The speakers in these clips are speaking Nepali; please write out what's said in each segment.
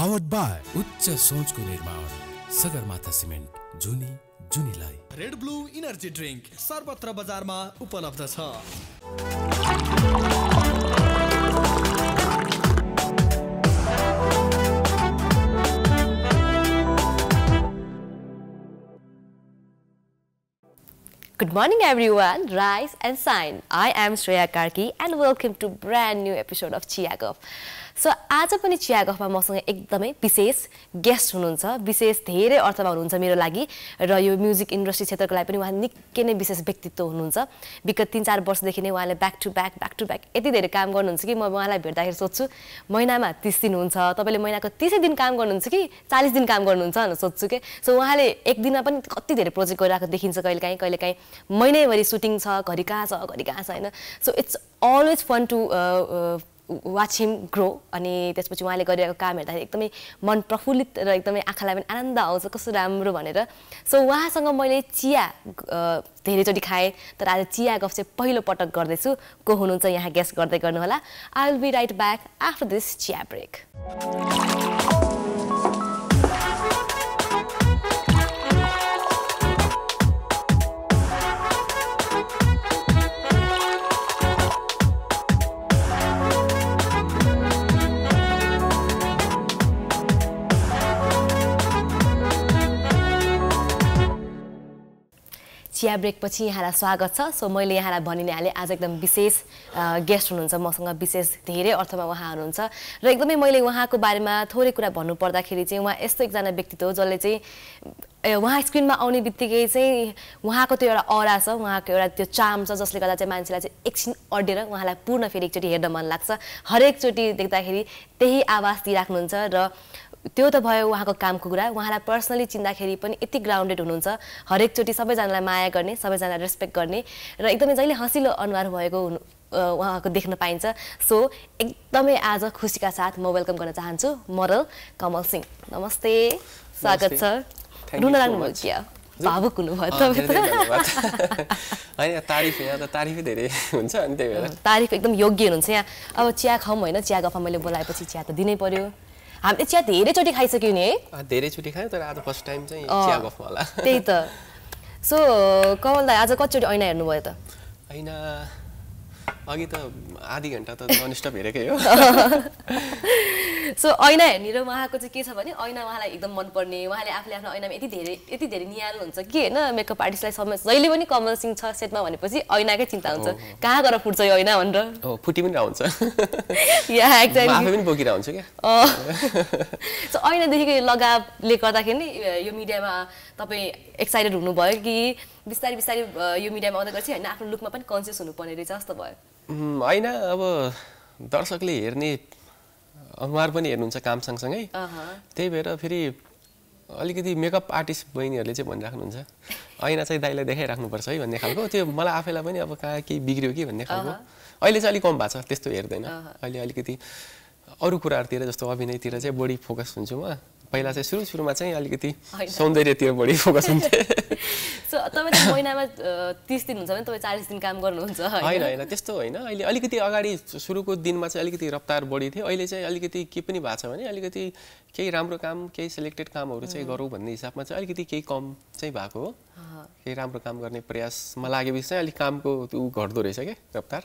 पावर्ड by उच्च सोचको निर्माण सगरमाथा सिमेन्ट जुनी जुनीलाई रेड ब्लू इनर्जी ड्रिंक सर्वत्र बजारमा उपलब्ध छ Good morning everyone, rise and shine. I am Shreya Karki and welcome to brand new episode of Chiagov. So आज पनि चिया गफमा मसँग एकदमै विशेष गेस्ट हुनुहुन्छ विशेष धेरै अर्थमा हुनुहुन्छ मेरो लागि र यो म्युजिक इन्डस्ट्री क्षेत्रको लागि पनि उहाँ निकै नै विशेष व्यक्तित्व हुनुहुन्छ विगत तिन चार वर्षदेखि नै उहाँले back to back back to back यति धेरै काम गर्नुहुन्छ कि म उहाँलाई भेट्दाखेरि सोध्छु महिनामा तिस दिन हुन्छ तपाईँले महिनाको तिसै दिन काम गर्नुहुन्छ कि चालिस दिन काम गर्नुहुन्छ भनेर सोध्छु कि सो उहाँले एक दिनमा पनि कति धेरै प्रोजेक्ट गरिरहेको देखिन्छ कहिलेकाहीँ कहिलेकाहीँ कहिले काहीँ महिनैभरि सुटिङ छ घरि कहाँ छ घरि कहाँ छ होइन so it's always fun to watch him grow अनि त्यसपछि उहाँले गरिरहेको काम हेर्दाखेरि एकदमै मन प्रफुल्लित र एकदमै आँखालाई पनि आनन्द आउँछ कस्तो राम्रो भनेर सो उहाँसँग मैले चिया धेरैचोटि खाएँ तर आज चिया गफ चाहिँ पहिलो पटक गर्दैछु को हुनुहुन्छ यहाँ गेस्ट गर्दै गर्नुहोला I will be right back after this chiya break चिया ब्रेकपछि यहाँलाई स्वागत छ सो मैले यहाँलाई हालेँ आज एकदम विशेष गेस्ट हुनुहुन्छ मसँग विशेष धेरै अर्थमा उहाँ हुनुहुन्छ र एकदमै मैले उहाँको बारेमा थोरै कुरा भन्नुपर्दाखेरि चाहिँ उहाँ यस्तो एकजना व्यक्तित्व हो जसले चाहिँ उहाँ स्क्रिनमा आउने बित्तिकै चाहिँ उहाँको त्यो एउटा अरा छ उहाँको एउटा त्यो चाम छ जसले गर्दा चाहिँ मान्छेलाई चाहिँ एकछिन अडेर उहाँलाई पूर्ण फेरि एकचोटि हेर्न मन लाग्छ हरेकचोटि देख्दाखेरि त्यही आवाज दिइराख्नुहुन्छ र त्यो त भयो उहाँको कामको कुरा उहाँलाई पर्सनली चिन्दाखेरि पनि यति ग्राउन्डेड हुनुहुन्छ हरेकचोटि सबैजनालाई माया गर्ने सबैजनालाई रेस्पेक्ट गर्ने र एकदमै जहिले हँसिलो अनुहार भएको हुनु उहाँको देख्न पाइन्छ सो एकदमै आज खुसीका साथ म वेलकम गर्न चाहन्छु मरल कमल सिंह नमस्ते स्वागत छ रुन लाग्नुभयो भावुक हुनुभयो तारिफ तारिफै धेरै हुन्छ अनि त्यही भएर तारिफ एकदम योग्य हुनुहुन्छ यहाँ अब चिया खाऊँ होइन चिया गफा मैले बोलाएपछि चिया त दिनै पर्यो हामीले चिया धेरैचोटि खाइसक्यौँ नि है धेरैचोटि खायो तर आज फर्स्ट टाइम चाहिँ चिया गफ होला त्यही त सो कमल दाई आज कतिचोटि ऐना हेर्नुभयो त ऐना अघि त आधी घन्टा त ननस्टप हेरेकै हो सो ऐना र उहाँको चाहिँ के छ भने ऐना उहाँलाई एकदम मनपर्ने उहाँले आफूले आफ्नो ऐनामा यति धेरै यति धेरै निहाल्नुहुन्छ हुन्छ कि होइन मेकअप आर्टिस्टलाई समय जहिले पनि कमल सिंह छ सेटमा भनेपछि ऐनाकै चिन्ता हुन्छ कहाँ गएर फुट्छ यो ऐना भनेर हो फुटी पनि रहन्छ यहाँ एक्ज्याक्टली आफै पनि हुन्छ क्या सो ऐनादेखिको यो लगावले गर्दाखेरि यो मिडियामा तपाईँ एक्साइटेड हुनुभयो कि बिस्तारै बिस्तारै यो मिडियामा आउँदा गर्छ होइन आफ्नो लुकमा पनि कन्सियस हुनुपर्ने रहेछ जस्तो भयो होइन अब दर्शकले हेर्ने अनुहार पनि हेर्नुहुन्छ काम सँगसँगै त्यही भएर फेरि अलिकति मेकअप आर्टिस्ट बहिनीहरूले चाहिँ भनिराख्नुहुन्छ ऐना चाहिँ दाइलाई देखाइराख्नुपर्छ है भन्ने खालको त्यो मलाई आफैलाई पनि अब कहाँ केही बिग्रियो कि भन्ने खालको अहिले चाहिँ अलिक कम भएको छ त्यस्तो हेर्दैन अहिले अलिकति अरू कुराहरूतिर जस्तो अभिनयतिर चाहिँ बढी फोकस हुन्छु म पहिला चाहिँ सुरु सुरुमा चाहिँ अलिकति सौन्दर्यतिर बढी फोकस हुन्थ्यो तपाईँ महिनामा तिस दिन हुन्छ भने तपाईँ चालिस दिन काम गर्नुहुन्छ होइन होइन त्यस्तो होइन अहिले अलिकति अगाडि सुरुको दिनमा चाहिँ अलिकति रफ्तार बढी थियो अहिले चाहिँ अलिकति के पनि भएको छ भने अलिकति केही राम्रो काम केही सेलेक्टेड कामहरू चाहिँ गरौँ भन्ने हिसाबमा चाहिँ अलिकति केही कम चाहिँ भएको हो केही राम्रो काम गर्ने प्रयासमा लागेपछि चाहिँ अलिक कामको त्यो घट्दो रहेछ क्या रफ्तार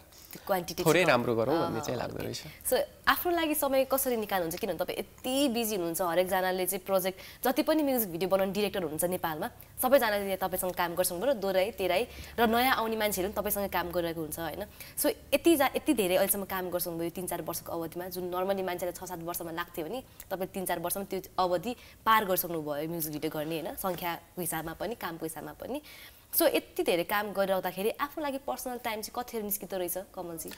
क्वान्टिटी थोरै राम्रो गरौँ भन्ने चाहिँ लाग्दो रहेछ सो आफ्नो लागि समय कसरी निकाल्नुहुन्छ किनभने तपाईँ यति बिजी हुनुहुन्छ हरेकजनाले चाहिँ प्रोजेक्ट जति पनि म्युजिक भिडियो बनाउने डिरेक्टर हुनुहुन्छ नेपालमा सबैजनाले तपाईँसँग काम गर्छौँ बरु दोहोऱ्याइ तेराई र नयाँ आउने मान्छेहरू पनि तपाईँसँग काम गरिरहेको हुन्छ होइन सो यति जा यति धेरै अहिलेसम्म काम गर्छौँ यो तिन चार वर्षको अवधिमा जुन नर्मली मान्छेलाई छ सात वर्षमा लाग्थ्यो भने तपाईँ तिन चार चार वर्षमा त्यो अवधि पार गरिसक्नु भयो म्युजिक भिडियो गर्ने होइन सङ्ख्याको हिसाबमा पनि कामको हिसाबमा पनि सो यति धेरै काम गरिरहँदाखेरि आफ्नो लागि पर्सनल टाइम चाहिँ कतिखेर निस्किँदो रहेछ कमलजी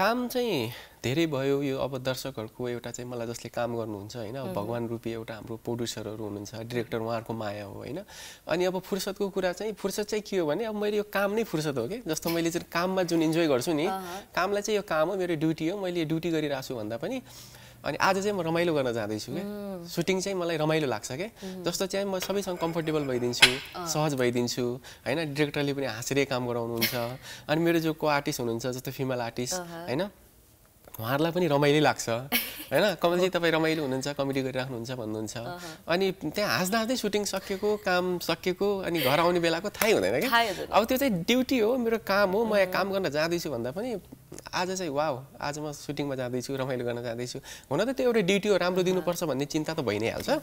काम चाहिँ धेरै भयो यो अब दर्शकहरूको एउटा चाहिँ मलाई जसले काम गर्नुहुन्छ होइन भगवान भगवान् रूपी एउटा हाम्रो प्रड्युसरहरू हुनुहुन्छ डिरेक्टर उहाँहरूको माया हो होइन अनि अब फुर्सदको कुरा चाहिँ फुर्सद चाहिँ के हो भने अब मैले यो काम नै फुर्सद हो कि जस्तो मैले चाहिँ काममा जुन इन्जोय गर्छु नि कामलाई चाहिँ यो काम हो मेरो ड्युटी हो मैले ड्युटी गरिरहेको छु भन्दा पनि अनि आज चाहिँ म रमाइलो गर्न जाँदैछु क्या सुटिङ चाहिँ मलाई रमाइलो लाग्छ क्या जस्तो चाहिँ म सबैसँग कम्फोर्टेबल भइदिन्छु सहज भइदिन्छु होइन डिरेक्टरले पनि हाँसेरै काम गराउनुहुन्छ अनि मेरो जो को आर्टिस्ट हुनुहुन्छ जस्तो फिमेल आर्टिस्ट होइन उहाँहरूलाई पनि रमाइलो लाग्छ होइन कमलजी तपाईँ रमाइलो हुनुहुन्छ कमेडी गरिराख्नुहुन्छ भन्नुहुन्छ अनि त्यहाँ हाँस्दा हाँस्दै सुटिङ सकिएको काम सकिएको अनि घर आउने बेलाको थाहै हुँदैन क्या अब त्यो चाहिँ ड्युटी हो मेरो काम हो म यहाँ काम गर्न जाँदैछु भन्दा पनि आज चाहिँ वा आज म सुटिङमा जाँदैछु रमाइलो गर्न जाँदैछु हुन त त्यो एउटा ड्युटी हो राम्रो दिनुपर्छ भन्ने चिन्ता त भइ नै हाल्छ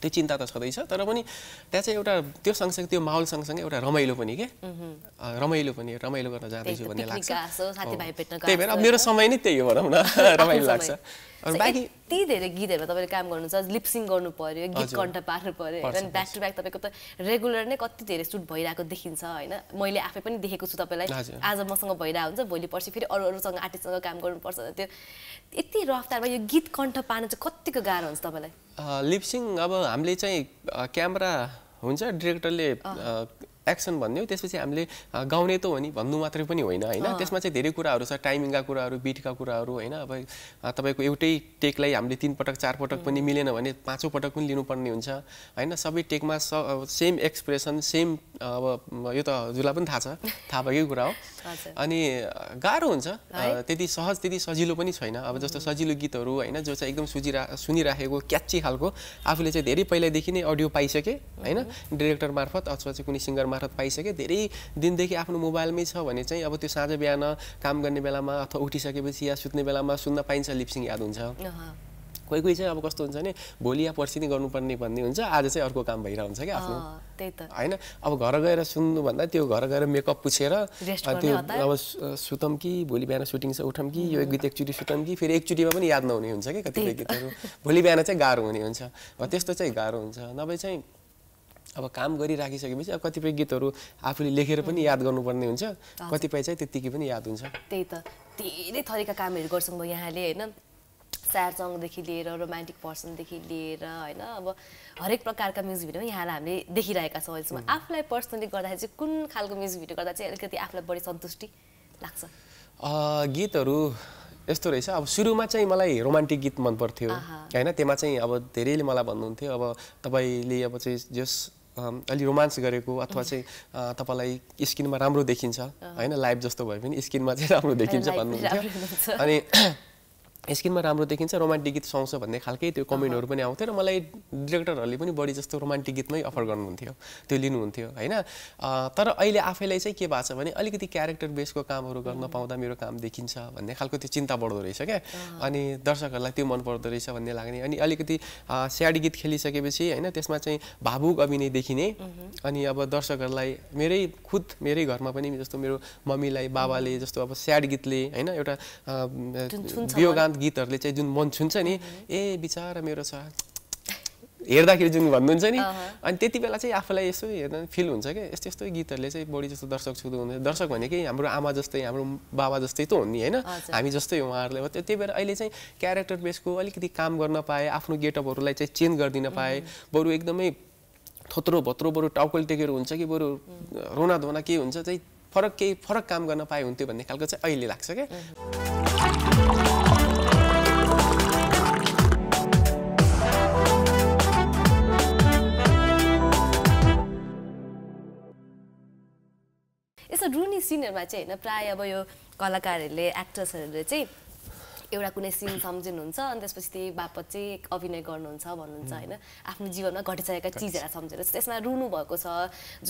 त्यो चिन्ता त छँदैछ तर पनि त्यहाँ चाहिँ एउटा त्यो सँगसँगै त्यो माहौल सँगसँगै एउटा रमाइलो पनि के रमाइलो पनि रमाइलो गर्न जाँदैछु भन्ने लाग्छ त्यही भएर मेरो समय नै त्यही हो भनौँ न रमाइलो लाग्छ बाँकी यति धेरै गीतहरूमा तपाईँले काम गर्नुहुन्छ लिप्सिङ गर्नु पऱ्यो गीत कण्ठ पार्नु पऱ्यो होइन ब्याक टु ब्याक तपाईँको त रेगुलर नै कति धेरै सुट भइरहेको देखिन्छ होइन मैले आफै पनि देखेको छु तपाईँलाई आज मसँग भइरहेको हुन्छ भोलि पर्सि फेरि अरू अरूसँग आर्टिस्टसँग काम गर्नुपर्छ त्यो यति रफ्तारमा यो गीत कण्ठ पार्नु चाहिँ कतिको गाह्रो हुन्छ तपाईँलाई लिप्सिङ अब हामीले चाहिँ क्यामेरा हुन्छ डिरेक्टरले एक्सन भन्ने त्यसपछि हामीले गाउने त हो नि भन्नु मात्रै पनि होइन होइन त्यसमा चाहिँ धेरै कुराहरू छ टाइमिङका कुराहरू बिटका कुराहरू होइन अब तपाईँको एउटै टेकलाई हामीले पटक चार पटक पनि मिलेन भने पाँचौँ पटक पनि लिनुपर्ने हुन्छ होइन सबै टेकमा स सेम एक्सप्रेसन सेम अब यो त हजुरलाई पनि थाहा छ थाहा भएकै कुरा हो अनि गाह्रो हुन्छ त्यति सहज त्यति सजिलो पनि छैन अब जस्तो सजिलो गीतहरू होइन जो चाहिँ एकदम सुजिरा सुनिराखेको क्याची खालको आफूले चाहिँ धेरै पहिल्यैदेखि नै अडियो पाइसकेँ होइन डिरेक्टर मार्फत अथवा चाहिँ कुनै सिङ्गर मार्फत पाइसकेँ धेरै दिनदेखि आफ्नो मोबाइलमै छ भने चाहिँ अब त्यो साँझ बिहान काम गर्ने बेलामा अथवा उठिसकेपछि या सुत्ने बेलामा सुन्न पाइन्छ लिप्सिङ याद हुन्छ कोही कोही चाहिँ अब कस्तो हुन्छ भने भोलि या पर्सि नै गर्नुपर्ने भन्ने हुन्छ आज चाहिँ अर्को काम भइरहन्छ क्या आफ्नो त्यही त होइन अब घर गएर सुन्नुभन्दा त्यो घर गएर मेकअप पुछेर त्यो अब सुतम कि भोलि बिहान सुटिङ छ उठौँ कि यो गीत एकचोटि सुतम कि फेरि एकचोटिमा पनि याद नहुने हुन्छ कि कतिपय गीतहरू भोलि बिहान चाहिँ गाह्रो हुने हुन्छ त्यस्तो चाहिँ गाह्रो हुन्छ नभए चाहिँ अब काम गरिराखिसकेपछि अब कतिपय गीतहरू आफूले लेखेर पनि याद गर्नुपर्ने हुन्छ कतिपय चाहिँ त्यत्तिकै पनि याद हुन्छ त्यही त धेरै थरीका कामहरू गर्छौँ यहाँले होइन स्याड सङदेखि लिएर रोमान्टिक पर्सनदेखि लिएर होइन अब हरेक प्रकारका म्युजिक भिडियोमा यहाँलाई हामीले देखिरहेका छौँ अहिलेसम्म आफूलाई पर्सनली गर्दाखेरि चाहिँ कुन खालको म्युजिक भिडियो गर्दा चाहिँ अलिकति आफूलाई बढी सन्तुष्टि लाग्छ गीतहरू यस्तो रहेछ अब सुरुमा चाहिँ मलाई रोमान्टिक गीत मन पर्थ्यो होइन त्यसमा चाहिँ अब धेरैले मलाई भन्नुहुन्थ्यो अब तपाईँले अब चाहिँ जस अलि रोमान्स गरेको अथवा चाहिँ तपाईँलाई स्किनमा राम्रो देखिन्छ होइन लाइफ जस्तो भए पनि स्किनमा चाहिँ राम्रो देखिन्छ भन्नुहुन्छ अनि स्क्रिनमा राम्रो देखिन्छ रोमान्टिक गीत सुहाउँछ भन्ने खालकै त्यो कमेन्टहरू पनि आउँथ्यो र मलाई डिरेक्टरहरूले पनि बढी जस्तो रोमान्टिक गीतमै अफर गर्नुहुन्थ्यो त्यो लिनुहुन्थ्यो होइन तर अहिले आफैलाई चाहिँ के भएको छ भने अलिकति क्यारेक्टर बेसको कामहरू गर्न पाउँदा मेरो काम देखिन्छ भन्ने खालको त्यो चिन्ता बढ्दो रहेछ क्या अनि दर्शकहरूलाई त्यो मन पर्दो रहेछ भन्ने लाग्ने अनि अलिकति स्याड गीत खेलिसकेपछि होइन त्यसमा चाहिँ भावुक अभिनय देखिने अनि अब दर्शकहरूलाई मेरै खुद मेरै घरमा पनि जस्तो मेरो मम्मीलाई बाबाले जस्तो अब स्याड गीतले होइन एउटा वियोगान्त गीतहरूले चाहिँ जुन मन छुन्छ नि ए बिचरा मेरो छ हेर्दाखेरि जुन भन्नुहुन्छ नि अनि त्यति बेला चाहिँ आफूलाई यसो हेर्दा फिल हुन्छ क्या यस्तो यस्तो गीतहरूले चाहिँ बढी जस्तो दर्शक छुदो हुन्छ दर्शक भनेकै हाम्रो आमा जस्तै हाम्रो बाबा जस्तै त हुन् नि होइन हामी जस्तै उहाँहरूले त्यो त्यही भएर अहिले चाहिँ क्यारेक्टर बेसको अलिकति काम गर्न पाएँ आफ्नो गेटअपहरूलाई चाहिँ चेन्ज गरिदिन पाएँ बरु एकदमै थोत्रो भत्रो बरु टाउकल टेकेर हुन्छ कि बरु रोना धोना के हुन्छ चाहिँ फरक केही फरक काम गर्न पाए हुन्थ्यो भन्ने खालको चाहिँ अहिले लाग्छ क्या सिनहरूमा चाहिँ होइन प्रायः अब यो कलाकारहरूले एक्टर्सहरूले चाहिँ एउटा कुनै सिन सम्झिनुहुन्छ अनि त्यसपछि त्यही बापत चाहिँ अभिनय गर्नुहुन्छ भन्नुहुन्छ होइन आफ्नो जीवनमा घटिसकेका चिजहरूलाई सम्झेर त्यसमा रुनु भएको छ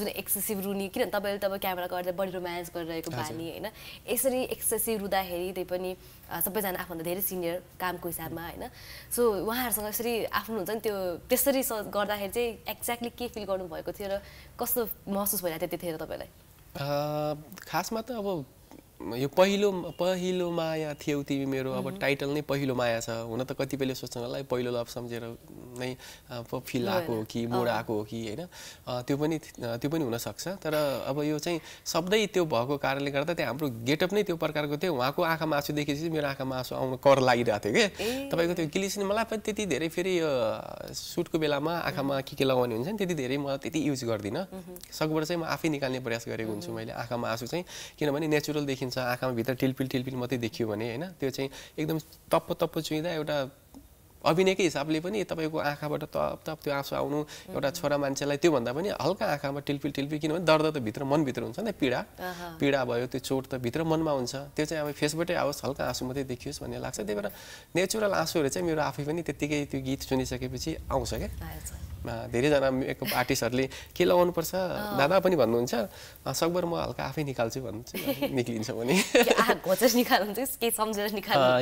जुन एक्सेसिभ रुनी किनभने तपाईँले तपाईँ क्यामेरा गर्दा बढी रोमान्स गरिरहेको बानी होइन यसरी एक्सेसिभ रुँदाखेरि त्यही पनि सबैजना आफूभन्दा धेरै सिनियर कामको हिसाबमा होइन सो उहाँहरूसँग यसरी आफ्नो हुन्छ नि त्यो त्यसरी गर्दाखेरि चाहिँ एक्ज्याक्टली के फिल गर्नुभएको थियो र कस्तो महसुस भइरहेको थियो त्यतिखेर तपाईँलाई खासमा त अब यो पहिलो पहिलो माया थियौ तिमी मेरो अब टाइटल नै पहिलो माया छ हुन त कतिपयले होला पहिलो लभ सम्झेर नै फिल आएको हो कि मोड आएको हो कि होइन त्यो पनि त्यो पनि हुनसक्छ तर अब यो चाहिँ शब्दै त्यो भएको कारणले गर्दा त्यहाँ हाम्रो गेटअप नै त्यो प्रकारको थियो उहाँको आँखामा मासु देखेपछि मेरो आँखामा आँसु आउनु कर लागिरहेको थियो कि तपाईँको त्यो गिलिसिने मलाई पनि त्यति धेरै फेरि यो सुटको बेलामा आँखामा के के लगाउने हुन्छ नि त्यति धेरै म त्यति युज गर्दिनँ सकबाट चाहिँ म आफै निकाल्ने प्रयास गरेको हुन्छु मैले आँखामा आँसु चाहिँ किनभने नेचुरल देखिन्छ देखिन्छ आँखामा भित्र टिलपिल टिलपिल मात्रै देखियो भने होइन त्यो चाहिँ एकदम तप्प तप्प चुइँदा एउटा अभिनयकै हिसाबले पनि तपाईँको आँखाबाट तप तप त्यो आँसु आउनु एउटा छोरा मान्छेलाई त्योभन्दा पनि हल्का आँखामा टिलपिल टिलपिल किनभने दर्द त भित्र मनभित्र हुन्छ नि पीडा पीडा भयो त्यो चोट त भित्र मनमा हुन्छ त्यो चाहिँ अब फेसबाटै आओस् हल्का आँसु मात्रै देखियोस् भन्ने लाग्छ त्यही भएर नेचुरल आँसुहरू चाहिँ मेरो आफै पनि त्यत्तिकै त्यो गीत सुनिसकेपछि आउँछ क्या धेरैजना मेकअप आर्टिस्टहरूले के लगाउनुपर्छ दादा पनि भन्नुहुन्छ सकभर म हल्का आफै निकाल्छु भन्नुहुन्छ निक्लिन्छ भने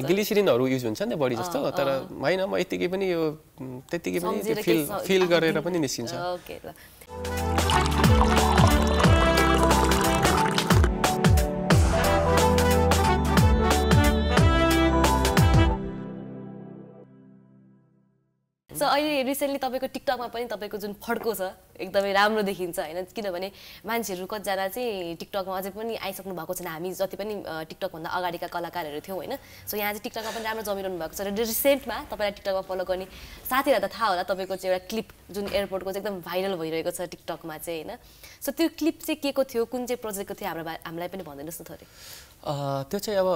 ग्लिसिरिनहरू युज हुन्छ नि त बडी जस्तो तर होइन म यत्तिकै पनि यो त्यत्तिकै पनि फिल फिल गरेर पनि निस्किन्छ सो अहिले रिसेन्टली तपाईँको टिकटकमा पनि तपाईँको जुन फड्को छ एकदमै राम्रो देखिन्छ होइन किनभने मान्छेहरू कतिजना चाहिँ टिकटकमा अझै पनि आइसक्नु भएको छैन हामी जति पनि टिकटकभन्दा अगाडिका कलाकारहरू थियौँ होइन सो यहाँ चाहिँ टिकटकमा पनि राम्रो जमिरहनु भएको छ र रिसेन्टमा तपाईँलाई टिकटकमा फलो गर्ने साथीहरूलाई त थाहा होला तपाईँको चाहिँ एउटा क्लिप जुन एयरपोर्टको चाहिँ एकदम भाइरल भइरहेको छ टिकटकमा चाहिँ होइन सो त्यो क्लिप चाहिँ के को थियो कुन चाहिँ प्रोजेक्टको थियो हाम्रो हामीलाई पनि भनिदिनुहोस् न थोरै त्यो चाहिँ अब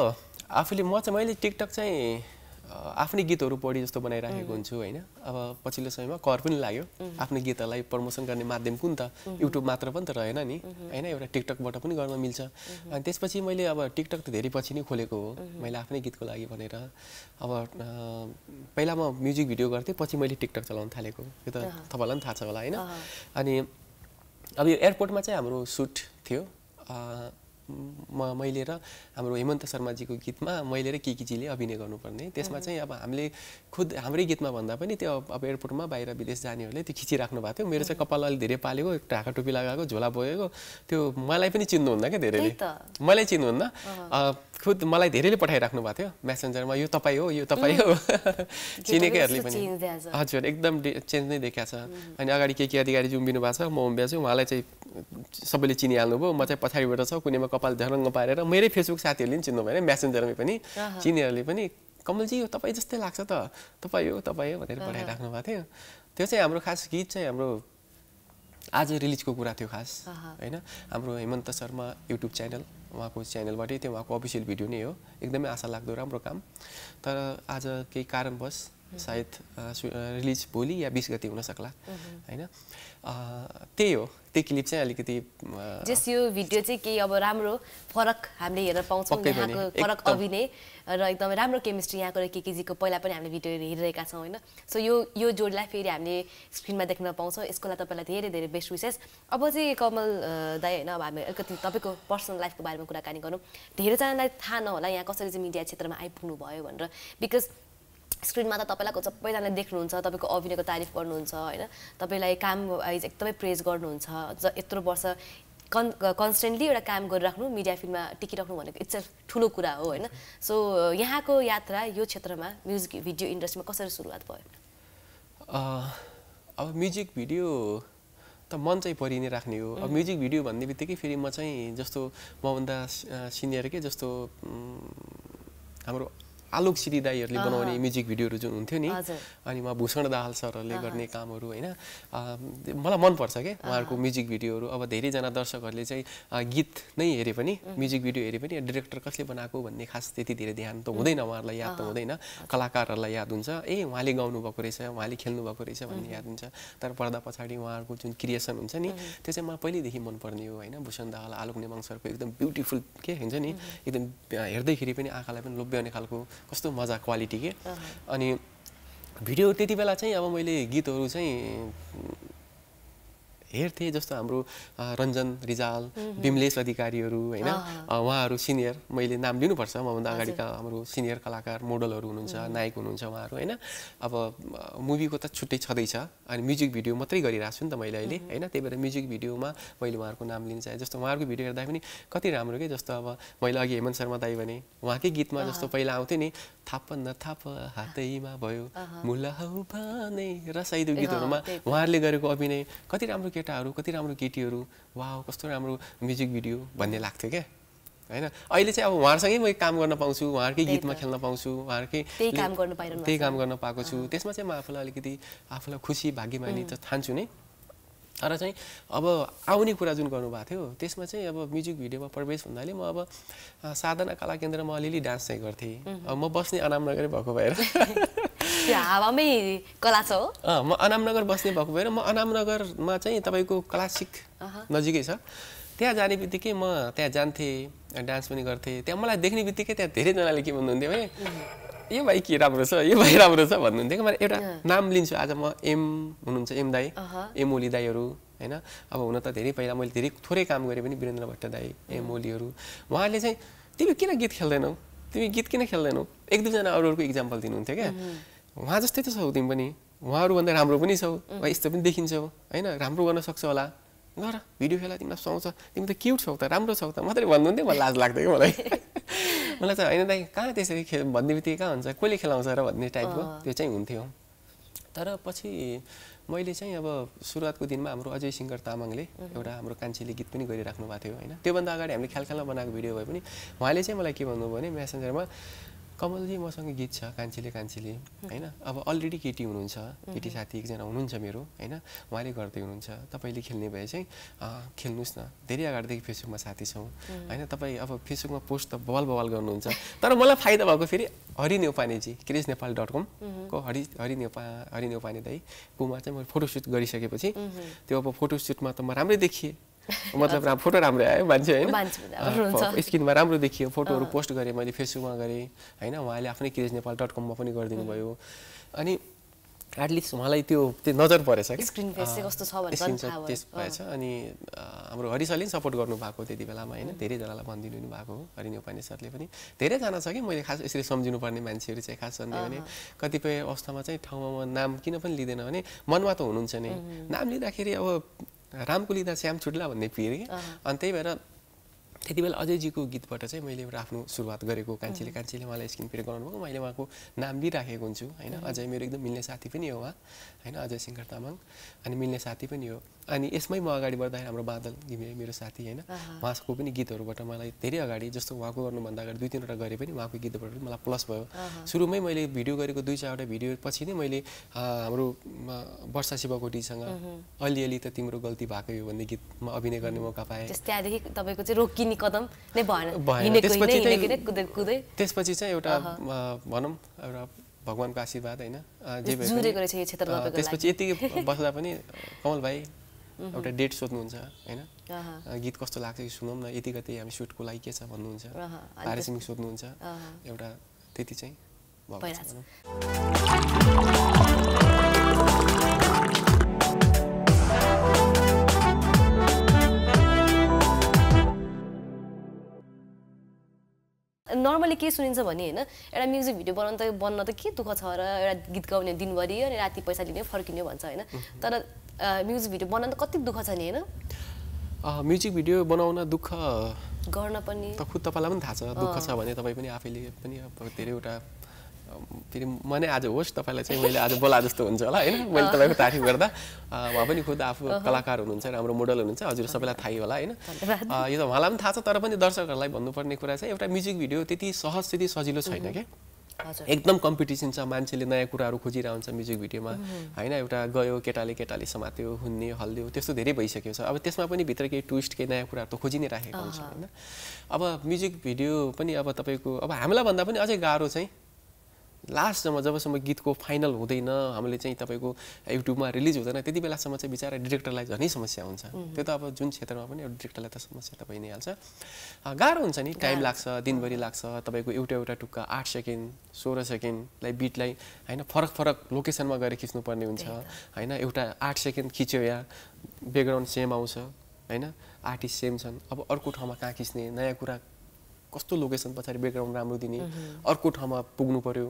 आफूले म चाहिँ मैले टिकटक चाहिँ आफ्नै गीतहरू पढी जस्तो बनाइराखेको हुन्छु होइन अब पछिल्लो समयमा कर पनि लाग्यो आफ्नो गीतहरूलाई प्रमोसन गर्ने माध्यम कुन त युट्युब मात्र पनि त रहेन नि होइन एउटा टिकटकबाट पनि गर्न मिल्छ अनि त्यसपछि मैले अब टिकटक त धेरै पछि नै खोलेको हो मैले आफ्नै गीतको लागि भनेर अब पहिला म म्युजिक भिडियो गर्थेँ पछि मैले टिकटक चलाउन थालेको यो त तपाईँलाई पनि थाहा छ होला होइन अनि अब यो एयरपोर्टमा चाहिँ हाम्रो सुट थियो मैले र हाम्रो हेमन्त शर्माजीको गीतमा मैले र केकीजीले अभिनय गर्नुपर्ने त्यसमा चाहिँ अब हामीले खुद हाम्रै गीतमा भन्दा पनि त्यो अब एयरपोर्टमा बाहिर विदेश जानेहरूले त्यो खिचिराख्नु भएको थियो मेरो चाहिँ कपाल अलिक धेरै पालेको ढाका टोपी लगाएको झोला बोकेको त्यो मलाई पनि चिन्नुहुन्न क्या धेरैले मलाई चिन्नुहुन्न खुद मलाई धेरैले पठाइराख्नु भएको थियो म्यासेन्जरमा यो तपाईँ हो यो तपाईँ हो चिनेकैहरूले पनि हजुर एकदम चेन्ज नै देखाएको छ अनि अगाडि के के अधिकारी जुम्बिनु भएको छ म उम्बिया छु उहाँलाई चाहिँ सबैले चिनिहाल्नुभयो म चाहिँ पछाडिबाट छ कुनैमा कपाल झरङ्ग पारेर मेरै फेसबुक साथीहरूले पनि चिन्नु भएन म्यासेन्जरमै पनि चिनेहरूले पनि कमलजी यो तपाईँ जस्तै लाग्छ त तपाईँ हो तपाईँ हो भनेर पठाइराख्नु भएको थियो त्यो चाहिँ हाम्रो खास गीत चाहिँ हाम्रो आज रिलिजको कुरा थियो खास होइन हाम्रो हेमन्त शर्मा युट्युब च्यानल उहाँको च्यानलबाटै त्यो उहाँको अफिसियल भिडियो नै हो एकदमै आशा लाग्दो राम्रो काम तर आज केही कारणवश सायद रिलिज भोलि या बिस गति हुनसक्ला होइन त्यही हो त्यो क्लिप चाहिँ अलिकति यो भिडियो चाहिँ केही अब राम्रो फरक हामीले हेर्न पाउँछौँ फरक अभिनय र एकदमै राम्रो केमिस्ट्री यहाँको र केकेजीको पहिला पनि हामीले भिडियो हेरिरहेका छौँ होइन सो यो यो जोडीलाई फेरि हामीले स्क्रिनमा देख्न पाउँछौँ यसको लागि तपाईँलाई धेरै धेरै बेस्ट विशेष अब चाहिँ कमल दाई होइन अब हामी अलिकति तपाईँको पर्सनल लाइफको बारेमा कुराकानी गरौँ धेरैजनालाई थाहा नहोला यहाँ कसरी चाहिँ मिडिया क्षेत्रमा आइपुग्नु भयो भनेर बिकज स्क्रिनमा त तपाईँलाई सबैजनाले देख्नुहुन्छ तपाईँको अभिनयको तारिफ गर्नुहुन्छ होइन तपाईँलाई काम वाइज एकदमै प्रेज गर्नुहुन्छ ज यत्रो वर्ष कन् कन्सटेन्टली एउटा काम गरिराख्नु मिडिया फिल्डमा टिकिराख्नु भनेको इट्स अ ठुलो कुरा हो होइन सो यहाँको यात्रा यो क्षेत्रमा म्युजिक भिडियो इन्डस्ट्रीमा कसरी सुरुवात भयो अब म्युजिक भिडियो त मन चाहिँ परि नै राख्ने हो अब म्युजिक भिडियो भन्ने बित्तिकै फेरि म चाहिँ जस्तो मभन्दा सिनियर के जस्तो हाम्रो आलोक सिरी दाईहरूले बनाउने म्युजिक भिडियोहरू जुन हुन्थ्यो नि अनि उहाँ भूषण दाहाल सरहरूले गर्ने कामहरू होइन मलाई मनपर्छ क्या उहाँहरूको म्युजिक भिडियोहरू अब धेरैजना दर्शकहरूले चाहिँ गीत नै हेरे पनि म्युजिक भिडियो हेरे पनि डिरेक्टर कसले बनाएको भन्ने खास त्यति धेरै ध्यान त हुँदैन उहाँहरूलाई याद त हुँदैन कलाकारहरूलाई याद हुन्छ ए उहाँले गाउनुभएको रहेछ उहाँले खेल्नुभएको रहेछ भन्ने याद हुन्छ तर पर्दा पछाडि उहाँहरूको जुन क्रिएसन हुन्छ नि त्यो चाहिँ मलाई पहिल्यैदेखि मनपर्ने हो होइन भूषण दाहाल आलोक नेमाङ सरको एकदम ब्युटिफुल के हुन्छ नि एकदम हेर्दैखेरि पनि आँखालाई पनि लोभ्याउने खालको कस्तो मजा क्वालिटी के अनि भिडियो त्यति बेला चाहिँ अब मैले गीतहरू चाहिँ हेर्थेँ जस्तो हाम्रो रञ्जन रिजाल बिमलेश अधिकारीहरू होइन उहाँहरू सिनियर मैले नाम लिनुपर्छ मभन्दा अगाडिका हाम्रो सिनियर कलाकार मोडलहरू हुनुहुन्छ नायक हुनुहुन्छ उहाँहरू होइन अब मुभीको त छुट्टै छँदैछ अनि म्युजिक भिडियो मात्रै गरिरहेको छु नि त मैले अहिले होइन त्यही भएर म्युजिक भिडियोमा मैले उहाँहरूको नाम लिन चाहेँ जस्तो उहाँहरूको भिडियो हेर्दा पनि कति राम्रो के जस्तो अब मैले अघि हेमन्त शर्मा दाई भने उहाँकै गीतमा जस्तो पहिला आउँथ्यो नि थाप न थाप हातैमा भयो मुला रसाइदो गीतहरूमा उहाँहरूले गरेको अभिनय कति राम्रो केटाहरू कति राम्रो केटीहरू वा कस्तो राम्रो म्युजिक भिडियो भन्ने लाग्थ्यो क्या होइन अहिले चाहिँ अब उहाँहरूसँगै म काम गर्न पाउँछु उहाँहरूकै गीतमा खेल्न पाउँछु उहाँहरूकै त्यही काम गर्न पाएको छु त्यसमा चाहिँ म आफूलाई अलिकति आफूलाई खुसी भाग्यमानी त ठान्छु नै तर चाहिँ अब आउने कुरा जुन गर्नुभएको थियो त्यसमा चाहिँ अब म्युजिक भिडियोमा प्रवेश हुनाले म अब साधना कला केन्द्रमा अलिअलि डान्स चाहिँ गर्थेँ अब म बस्ने आराम नगरै भएको भएर हावामै कला छ हो म अनामनगर बस्ने भएको भएर म अनामनगरमा चाहिँ तपाईँको क्लासिक नजिकै छ त्यहाँ जाने बित्तिकै म त्यहाँ जान्थेँ डान्स पनि गर्थेँ त्यहाँ मलाई देख्ने बित्तिकै त्यहाँ धेरैजनाले के भन्नुहुन्थ्यो भने यो भाइ के राम्रो छ यो भाइ राम्रो छ भन्नुहुन्थ्यो कि मलाई एउटा नाम लिन्छु आज म एम हुनुहुन्छ एम दाई एम ओली दाईहरू होइन अब हुन त धेरै पहिला मैले धेरै थोरै काम गरेँ पनि वीरेन्द्र भट्ट दाई एम ओलीहरू उहाँले चाहिँ तिमी किन गीत खेल्दैनौ तिमी गीत किन खेल्दैनौ एक दुईजना अरू अरूको इक्जाम्पल दिनुहुन्थ्यो क्या उहाँ जस्तै त छौ तिमी पनि उहाँहरूभन्दा राम्रो पनि छौ वा यस्तो पनि देखिन्छौ होइन राम्रो गर्न सक्छौ होला गर भिडियो खेला तिमीलाई सुहाउँछ तिमी त क्युट छौ त राम्रो छौ त मात्रै भन्नुहुन्थ्यो मलाई लाज लाग्थ्यो कि मलाई मलाई चाहिँ होइन दाइ कहाँ त्यसरी खे भन्ने बित्तिकै कहाँ हुन्छ कसले खेलाउँछ र भन्ने टाइपको त्यो चाहिँ हुन्थ्यो तर पछि मैले चाहिँ अब सुरुवातको दिनमा हाम्रो अजय सिङ्गर तामाङले एउटा हाम्रो कान्छीले गीत पनि गरिराख्नु भएको थियो होइन त्योभन्दा अगाडि हामीले ख्याल ख्यालमा बनाएको भिडियो भए पनि उहाँले चाहिँ मलाई के भन्नुभयो भने म्यासेन्जरमा कमलजी मसँग गीत छ कान्छीले कान्छीले होइन अब अलरेडी केटी हुनुहुन्छ केटी साथी एकजना हुनुहुन्छ मेरो होइन उहाँले गर्दै हुनुहुन्छ तपाईँले खेल्ने भए चाहिँ खेल्नुहोस् न धेरै अगाडिदेखि फेसबुकमा साथी छौँ होइन तपाईँ अब फेसबुकमा पोस्ट त बवाल बवाल गर्नुहुन्छ तर मलाई फाइदा भएको फेरि हरि नेउपानेजी क्रेज नेपाल डट कमको हरि हरि नेपा हरि दाई दाईकोमा चाहिँ मैले फोटोसुट गरिसकेपछि त्यो अब फोटोसुटमा त म राम्रै देखिएँ मतलब राम फोटो राम्रो आयो मान्छे होइन स्क्रिनमा राम्रो देखियो फोटोहरू पोस्ट गरेँ मैले फेसबुकमा गरेँ होइन उहाँले आफ्नै क्रेज नेपाल डट कममा पनि गरिदिनु भयो अनि एटलिस्ट उहाँलाई त्यो त्यो नजर परेछ कि स्क्रिन त्यस भएछ अनि हाम्रो हरि सरले पनि सपोर्ट गर्नुभएको त्यति बेलामा होइन धेरैजनालाई भनिदिनु भएको हो हरि नेपाली सरले पनि धेरैजना छ कि मैले खास यसरी पर्ने मान्छेहरू चाहिँ खास छन् भने कतिपय अवस्थामा चाहिँ ठाउँमा नाम किन पनि लिँदैन भने मनमा त हुनुहुन्छ नि नाम लिँदाखेरि अब रामको लिँदा श्याम छुट्ला भन्ने फिरेँ अनि त्यही भएर त्यति बेला अजयजीको गीतबाट चाहिँ मैले एउटा आफ्नो सुरुवात गरेको कान्छीले कान्छीले उहाँलाई स्किन फेयर गराउनुभयो मैले उहाँको नाम लिइराखेको हुन्छु होइन अजय मेरो एकदम मिल्ने साथी पनि हो उहाँ होइन अजय शङ्कर तामाङ अनि मिल्ने साथी पनि हो अनि यसमै म अगाडि बढ्दाखेरि हाम्रो बादल घिमिरे मेरो साथी होइन उहाँको पनि गीतहरूबाट मलाई धेरै अगाडि जस्तो उहाँको गर्नुभन्दा अगाडि दुई तिनवटा गरे पनि उहाँको गीतबाट मलाई प्लस भयो सुरुमै मैले भिडियो गरेको दुई चारवटा भिडियो पछि नै मैले हाम्रो वर्षा शिवकोटीसँग अलिअलि त तिम्रो गल्ती भएकै हो भन्ने गीतमा अभिनय गर्ने मौका पाएँ त्यहाँदेखि तपाईँको चाहिँ रोकिने तिमी कदम नै भएन त्यसपछि चाहिँ एउटा भनौँ एउटा भगवान्को आशीर्वाद होइन त्यसपछि यतिकै बस्दा पनि कमल भाइ एउटा डेट सोध्नुहुन्छ होइन गीत कस्तो लाग्छ कि सुनौँ न यति कति हामी सुटको लागि के छ भन्नुहुन्छ पारिश्रमिक सोध्नुहुन्छ एउटा त्यति चाहिँ भइरहेको छ नर्मली के सुनिन्छ भने होइन एउटा म्युजिक भिडियो बनाउनु त बन्न त के दुःख छ र एउटा गीत गाउने दिनभरि अनि राति पैसा लिने फर्किने भन्छ होइन तर म्युजिक भिडियो बनाउनु त कति दुःख छ नि होइन म्युजिक भिडियो बनाउन दुःख गर्न पनि खुद तपाईँलाई पनि थाहा छ दुःख छ भने तपाईँ पनि आफैले पनि अब धेरैवटा फेरि म नै आज होस् तपाईँलाई चाहिँ मैले आज बोला जस्तो हुन्छ होला होइन मैले तपाईँको तारिफ गर्दा उहाँ पनि खुद आफू कलाकार हुनुहुन्छ राम्रो मोडल हुनुहुन्छ हजुर सबैलाई थाहै होला होइन यो त उहाँलाई पनि थाहा छ तर पनि दर्शकहरूलाई भन्नुपर्ने कुरा चाहिँ एउटा म्युजिक भिडियो त्यति सहज त्यति सजिलो छैन क्या एकदम कम्पिटिसन छ मान्छेले नयाँ कुराहरू खोजिरहेको हुन्छ म्युजिक भिडियोमा होइन एउटा गयो केटाले केटाले समात्यो हुन्ने हल्दियो त्यस्तो धेरै भइसकेको छ अब त्यसमा पनि भित्र केही ट्विस्ट केही नयाँ कुराहरू त खोजि नै राखेको हुन्छ होइन अब म्युजिक भिडियो पनि अब तपाईँको अब हामीलाई भन्दा पनि अझै गाह्रो चाहिँ लास्टसम्म जबसम्म गीतको फाइनल हुँदैन हामीले चाहिँ तपाईँको युट्युबमा रिलिज हुँदैन त्यति बेलासम्म चाहिँ बिचरा डिरेक्टरलाई झनै समस्या हुन्छ त्यो त अब जुन क्षेत्रमा पनि एउटा डिरेक्टरलाई त समस्या त भइ नै हाल्छ गाह्रो हुन्छ नि टाइम लाग्छ दिनभरि लाग्छ तपाईँको एउटा एउटा टुक्का आठ सेकेन्ड सोह्र सेकेन्डलाई बिटलाई होइन फरक फरक लोकेसनमा गएर खिच्नुपर्ने हुन्छ होइन एउटा आठ सेकेन्ड खिच्यो या ब्याकग्राउन्ड सेम आउँछ होइन आर्टिस्ट सेम छन् अब अर्को ठाउँमा कहाँ खिच्ने नयाँ कुरा कस्तो लोकेसन पछाडि ब्याकग्राउन्ड राम्रो दिने अर्को ठाउँमा पुग्नु पऱ्यो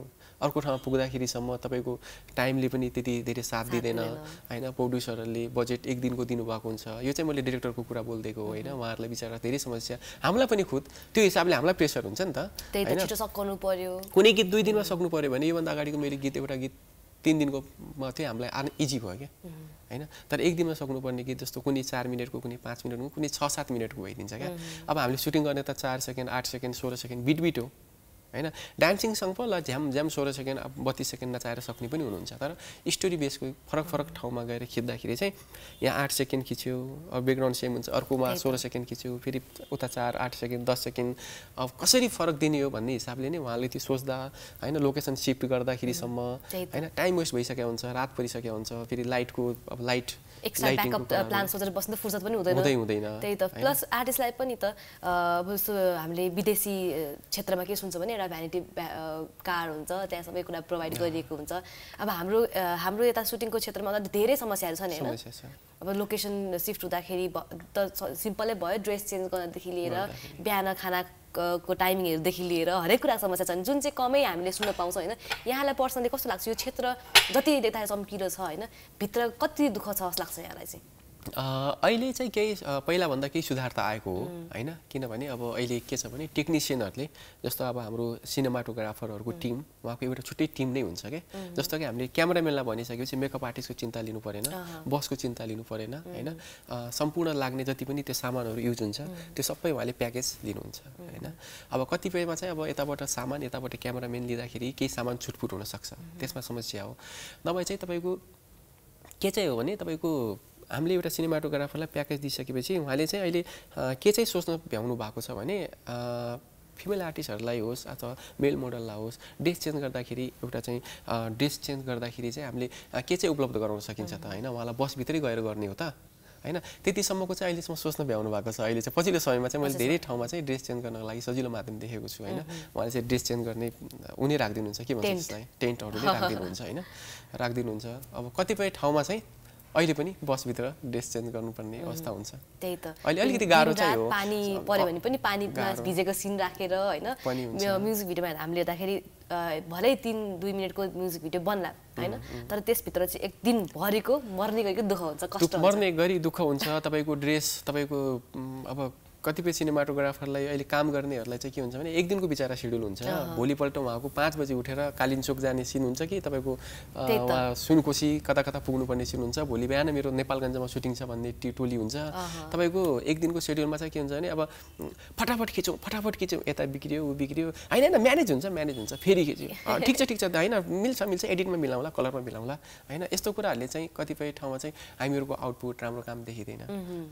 अर्को ठाउँमा पुग्दाखेरिसम्म तपाईँको टाइमले पनि त्यति धेरै साथ दिँदैन होइन प्रड्युसरहरूले बजेट एक दिनको दिनुभएको हुन्छ यो चाहिँ मैले डिरेक्टरको कुरा बोलिदिएको होइन उहाँहरूलाई बिचरा धेरै समस्या हामीलाई पनि खुद त्यो हिसाबले हामीलाई प्रेसर हुन्छ नि त होइन कुनै गीत दुई दिनमा सक्नु पऱ्यो भने योभन्दा अगाडिको मेरो गीत एउटा गीत तिन दिनकोमा चाहिँ हामीलाई आर इजी भयो क्या होइन तर एक दिनमा सक्नुपर्ने कि जस्तो कुनै चार मिनटको कुनै पाँच मिनटको कुनै छ सात मिनटको भइदिन्छ क्या अब हामीले सुटिङ गर्ने त चार सेकेन्ड आठ सेकेन्ड सोह्र सेकेन्ड बिट बिट हो होइन डान्सिङसँग पो ल झ्याम झ्याम सोह्र सेकेन्ड अब बत्तिस सेकेन्ड नचाएर सक्ने पनि हुनुहुन्छ तर स्टोरी बेसको फरक फरक ठाउँमा गएर खिच्दाखेरि चाहिँ यहाँ आठ सेकेन्ड खिच्यो अब ब्याकग्राउन्ड सेम हुन्छ अर्कोमा सोह्र सेकेन्ड खिच्यो फेरि उता चार आठ सेकेन्ड दस सेकेन्ड अब कसरी फरक दिने हो भन्ने हिसाबले नै उहाँले त्यो सोच्दा होइन लोकेसन सिफ्ट गर्दाखेरिसम्म होइन टाइम वेस्ट भइसकेको हुन्छ रात परिसकेको हुन्छ फेरि लाइटको अब लाइट एक्स्ट्रा ब्याकअप प्लान सोचेर बस्नु त फुर्सद पनि हुँदैन त्यही त प्लस आर्टिस्टलाई पनि त अब uh, जस्तो हामीले विदेशी uh, क्षेत्रमा के सुन्छौँ भने एउटा भ्यानिटी कार uh, हुन्छ त्यहाँ सबै कुरा प्रोभाइड गरिएको हुन्छ अब हाम्रो हाम्रो यता सुटिङको क्षेत्रमा त धेरै समस्याहरू छन् होइन अब लोकेसन सिफ्ट हुँदाखेरि त सिम्पलै भयो ड्रेस चेन्ज गर्नदेखि लिएर बिहान खाना को टाइमिङहरूदेखि लिएर हरेक कुराको समस्या छन् जुन चाहिँ कमै हामीले सुन्न पाउँछौँ होइन यहाँलाई पर्सनली कस्तो लाग्छ यो क्षेत्र जति देख्दाखेरि चम्किलो छ होइन भित्र कति दुःख छ जस्तो लाग्छ यहाँलाई चाहिँ अहिले चाहिँ केही पहिलाभन्दा केही सुधार त आएको हो होइन किनभने अब अहिले के छ भने टेक्निसियनहरूले जस्तो अब हाम्रो सिनेमाटोग्राफरहरूको टिम उहाँको एउटा छुट्टै टिम नै हुन्छ क्या जस्तो कि हामीले क्यामराम्यानलाई भनिसकेपछि मेकअप आर्टिस्टको चिन्ता लिनु परेन बसको चिन्ता लिनु परेन होइन सम्पूर्ण लाग्ने जति पनि त्यो सामानहरू युज हुन्छ त्यो सबै उहाँले प्याकेज लिनुहुन्छ होइन अब कतिपयमा चाहिँ अब यताबाट सामान यताबाट क्यामराम्यान लिँदाखेरि केही सामान छुटपुट हुनसक्छ त्यसमा समस्या हो नभए चाहिँ तपाईँको के चाहिँ हो भने तपाईँको हामीले एउटा सिनेमाटोग्राफरलाई प्याकेज दिइसकेपछि उहाँले चाहिँ अहिले के चाहिँ सोच्न भ्याउनु भएको छ भने फिमेल आर्टिस्टहरूलाई होस् अथवा मेल मोडललाई होस् ड्रेस चेन्ज गर्दाखेरि एउटा चाहिँ ड्रेस चेन्ज गर्दाखेरि चाहिँ हामीले के चाहिँ उपलब्ध गराउन सकिन्छ त होइन उहाँलाई बसभित्रै गएर गर्ने हो त होइन त्यतिसम्मको चाहिँ अहिलेसम्म सोच्न भ्याउनु भएको छ अहिले चाहिँ पछिल्लो समयमा चाहिँ मैले धेरै ठाउँमा चाहिँ ड्रेस चेन्ज गर्नको लागि सजिलो माध्यम देखेको छु होइन उहाँले चाहिँ ड्रेस चेन्ज गर्ने उनी राखिदिनुहुन्छ के भन्छ त्यसलाई नै राखिदिनुहुन्छ होइन राखिदिनुहुन्छ अब कतिपय ठाउँमा चाहिँ अहिले पनि बसभित्र ड्रेस चेन्ज गर्नुपर्ने अवस्था हुन्छ त्यही त अहिले अलिकति गाह्रो चाहिँ पानी पऱ्यो भने पनि पानी भिजेको सिन राखेर होइन म्युजिक भिडियोमा हामीले हेर्दाखेरि भलै तिन दुई मिनटको म्युजिक भिडियो बन्ला होइन तर त्यसभित्र चाहिँ एक दिन भरेको मर्ने गरेको दुःख हुन्छ कष्ट मर्ने गरी दुःख हुन्छ तपाईँको ड्रेस तपाईँको अब कतिपय सिनेमाटोग्राफरलाई अहिले काम गर्नेहरूलाई चाहिँ के हुन्छ भने एक दिनको बिचरा सेड्युल हुन्छ भोलिपल्ट उहाँको पाँच बजी उठेर कालिन्चोक जाने सिन हुन्छ कि तपाईँको उहाँ सुनकोसी कता कता पुग्नुपर्ने सिन हुन्छ भोलि बिहान मेरो नेपालगञ्जमा सुटिङ छ भन्ने टी टोली हुन्छ तपाईँको एक दिनको सेड्युलमा चाहिँ के हुन्छ भने अब फटाफट खिचौँ फटाफट खिच्यौँ यता बिग्रियो ऊ बिग्रियो होइन होइन म्यानेज हुन्छ म्यानेज हुन्छ फेरि खिच्यो ठिक छ ठिक छ होइन मिल्छ मिल्छ एडिटमा मिलाउँला कलरमा मिलाउँला होइन यस्तो कुराहरूले चाहिँ कतिपय ठाउँमा चाहिँ हामीहरूको आउटपुट राम्रो काम देखिँदैन